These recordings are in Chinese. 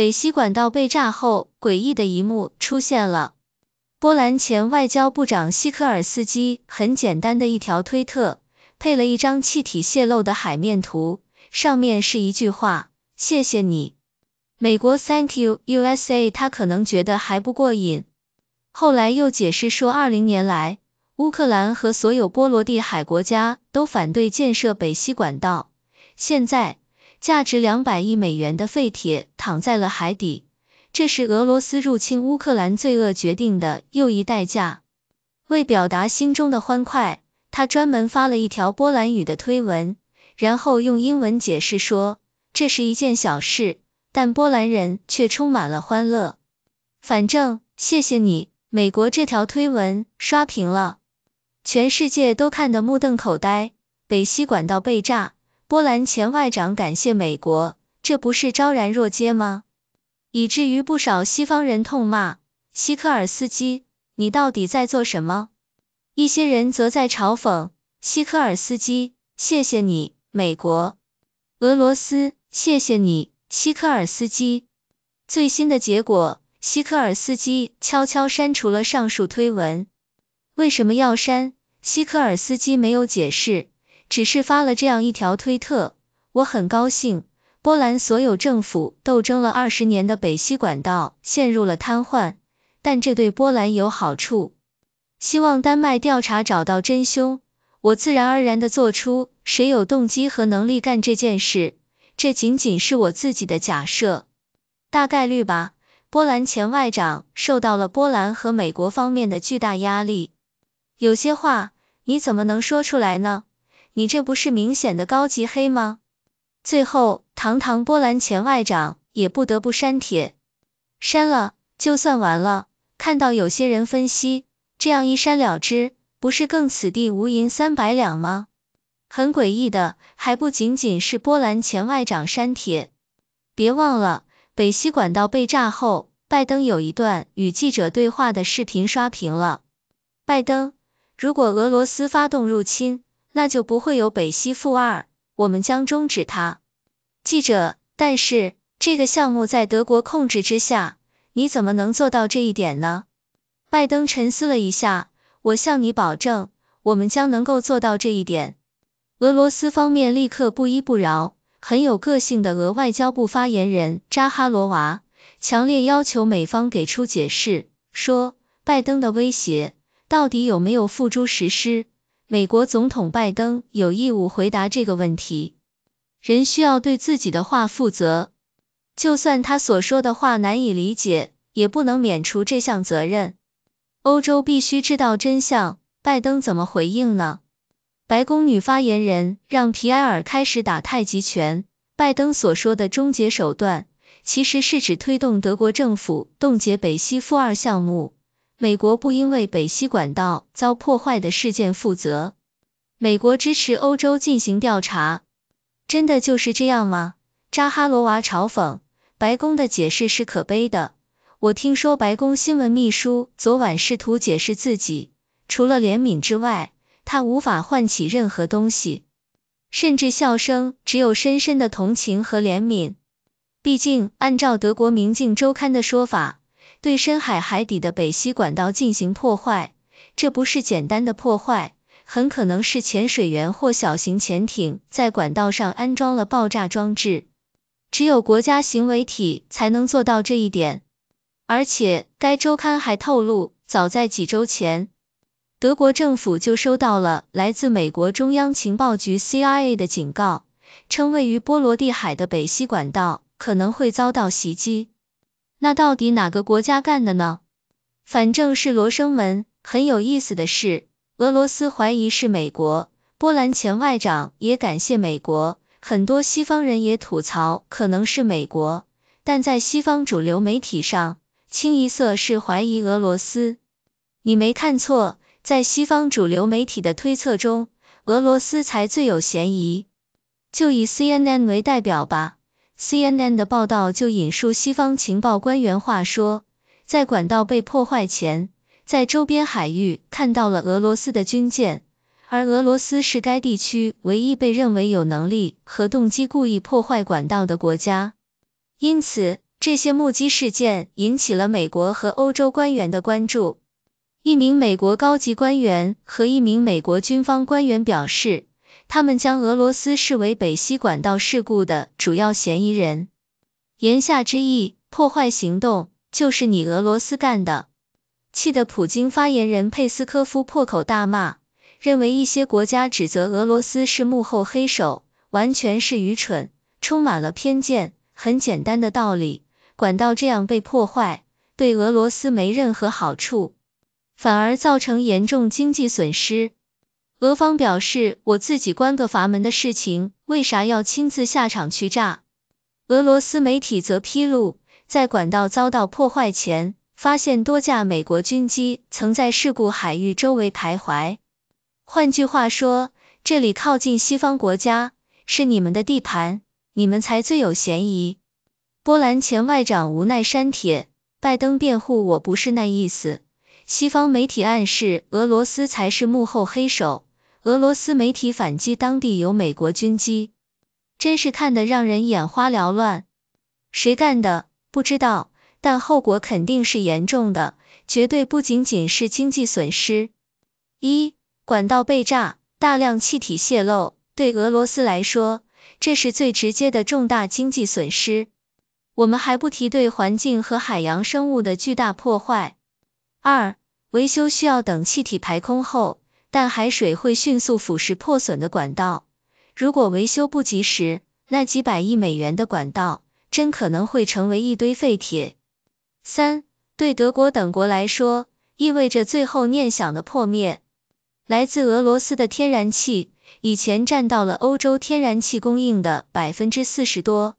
北溪管道被炸后，诡异的一幕出现了。波兰前外交部长希科尔斯基很简单的一条推特，配了一张气体泄漏的海面图，上面是一句话：“谢谢你，美国，Thank you USA。”他可能觉得还不过瘾，后来又解释说，二零年来，乌克兰和所有波罗的海国家都反对建设北溪管道，现在。价值两百亿美元的废铁躺在了海底，这是俄罗斯入侵乌克兰罪恶决定的又一代价。为表达心中的欢快，他专门发了一条波兰语的推文，然后用英文解释说，这是一件小事，但波兰人却充满了欢乐。反正谢谢你，美国！这条推文刷屏了，全世界都看得目瞪口呆。北溪管道被炸。波兰前外长感谢美国，这不是昭然若揭吗？以至于不少西方人痛骂西科尔斯基，你到底在做什么？一些人则在嘲讽西科尔斯基，谢谢你，美国，俄罗斯，谢谢你，西科尔斯基。最新的结果，西科尔斯基悄悄删除了上述推文。为什么要删？西科尔斯基没有解释。只是发了这样一条推特，我很高兴。波兰所有政府斗争了二十年的北西管道陷入了瘫痪，但这对波兰有好处。希望丹麦调查找到真凶。我自然而然的做出谁有动机和能力干这件事，这仅仅是我自己的假设，大概率吧。波兰前外长受到了波兰和美国方面的巨大压力，有些话你怎么能说出来呢？你这不是明显的高级黑吗？最后，堂堂波兰前外长也不得不删帖，删了就算完了。看到有些人分析，这样一删了之，不是更此地无银三百两吗？很诡异的，还不仅仅是波兰前外长删帖，别忘了，北溪管道被炸后，拜登有一段与记者对话的视频刷屏了。拜登，如果俄罗斯发动入侵，那就不会有北溪负二，我们将终止它。记者，但是这个项目在德国控制之下，你怎么能做到这一点呢？拜登沉思了一下，我向你保证，我们将能够做到这一点。俄罗斯方面立刻不依不饶，很有个性的俄外交部发言人扎哈罗娃强烈要求美方给出解释，说拜登的威胁到底有没有付诸实施？美国总统拜登有义务回答这个问题，人需要对自己的话负责，就算他所说的话难以理解，也不能免除这项责任。欧洲必须知道真相，拜登怎么回应呢？白宫女发言人让皮埃尔开始打太极拳。拜登所说的“终结手段”，其实是指推动德国政府冻结北溪负二项目。美国不因为北溪管道遭破坏的事件负责，美国支持欧洲进行调查，真的就是这样吗？扎哈罗娃嘲讽，白宫的解释是可悲的。我听说白宫新闻秘书昨晚试图解释自己，除了怜悯之外，他无法唤起任何东西，甚至笑声，只有深深的同情和怜悯。毕竟，按照德国《明镜周刊》的说法。对深海海底的北溪管道进行破坏，这不是简单的破坏，很可能是潜水员或小型潜艇在管道上安装了爆炸装置。只有国家行为体才能做到这一点。而且，该周刊还透露，早在几周前，德国政府就收到了来自美国中央情报局 （CIA） 的警告，称位于波罗的海的北溪管道可能会遭到袭击。那到底哪个国家干的呢？反正是罗生门。很有意思的是，俄罗斯怀疑是美国，波兰前外长也感谢美国，很多西方人也吐槽可能是美国，但在西方主流媒体上，清一色是怀疑俄罗斯。你没看错，在西方主流媒体的推测中，俄罗斯才最有嫌疑。就以 CNN 为代表吧。CNN 的报道就引述西方情报官员话说，在管道被破坏前，在周边海域看到了俄罗斯的军舰，而俄罗斯是该地区唯一被认为有能力和动机故意破坏管道的国家。因此，这些目击事件引起了美国和欧洲官员的关注。一名美国高级官员和一名美国军方官员表示。他们将俄罗斯视为北溪管道事故的主要嫌疑人，言下之意，破坏行动就是你俄罗斯干的。气得普京发言人佩斯科夫破口大骂，认为一些国家指责俄罗斯是幕后黑手，完全是愚蠢，充满了偏见。很简单的道理，管道这样被破坏，对俄罗斯没任何好处，反而造成严重经济损失。俄方表示，我自己关个阀门的事情，为啥要亲自下场去炸？俄罗斯媒体则披露，在管道遭到破坏前，发现多架美国军机曾在事故海域周围徘徊。换句话说，这里靠近西方国家，是你们的地盘，你们才最有嫌疑。波兰前外长无奈删帖，拜登辩护：“我不是那意思。”西方媒体暗示，俄罗斯才是幕后黑手。俄罗斯媒体反击当地有美国军机，真是看得让人眼花缭乱。谁干的不知道，但后果肯定是严重的，绝对不仅仅是经济损失。一，管道被炸，大量气体泄漏，对俄罗斯来说，这是最直接的重大经济损失。我们还不提对环境和海洋生物的巨大破坏。二，维修需要等气体排空后。但海水会迅速腐蚀破损的管道，如果维修不及时，那几百亿美元的管道真可能会成为一堆废铁。三，对德国等国来说，意味着最后念想的破灭。来自俄罗斯的天然气以前占到了欧洲天然气供应的百分之四十多，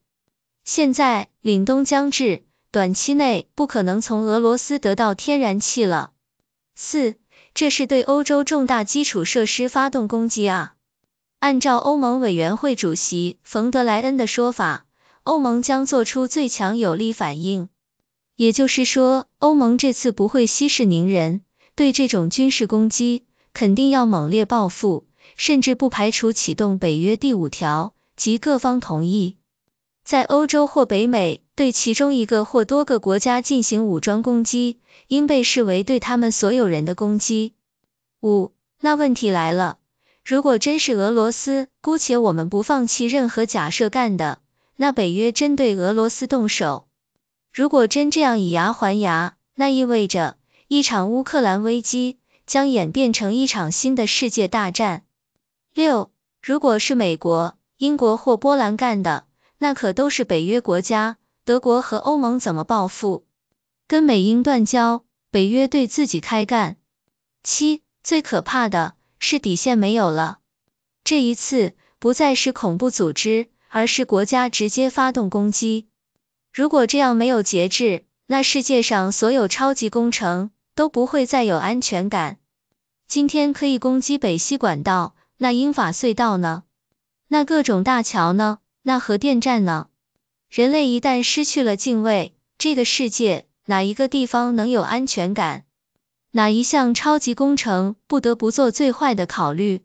现在凛冬将至，短期内不可能从俄罗斯得到天然气了。四。这是对欧洲重大基础设施发动攻击啊！按照欧盟委员会主席冯德莱恩的说法，欧盟将做出最强有力反应，也就是说，欧盟这次不会息事宁人，对这种军事攻击肯定要猛烈报复，甚至不排除启动北约第五条及各方同意。在欧洲或北美对其中一个或多个国家进行武装攻击，应被视为对他们所有人的攻击。五、那问题来了，如果真是俄罗斯，姑且我们不放弃任何假设干的，那北约针对俄罗斯动手，如果真这样以牙还牙，那意味着一场乌克兰危机将演变成一场新的世界大战。六、如果是美国、英国或波兰干的。那可都是北约国家，德国和欧盟怎么报复？跟美英断交，北约对自己开干？七，最可怕的是底线没有了。这一次不再是恐怖组织，而是国家直接发动攻击。如果这样没有节制，那世界上所有超级工程都不会再有安全感。今天可以攻击北西管道，那英法隧道呢？那各种大桥呢？那核电站呢？人类一旦失去了敬畏，这个世界哪一个地方能有安全感？哪一项超级工程不得不做最坏的考虑？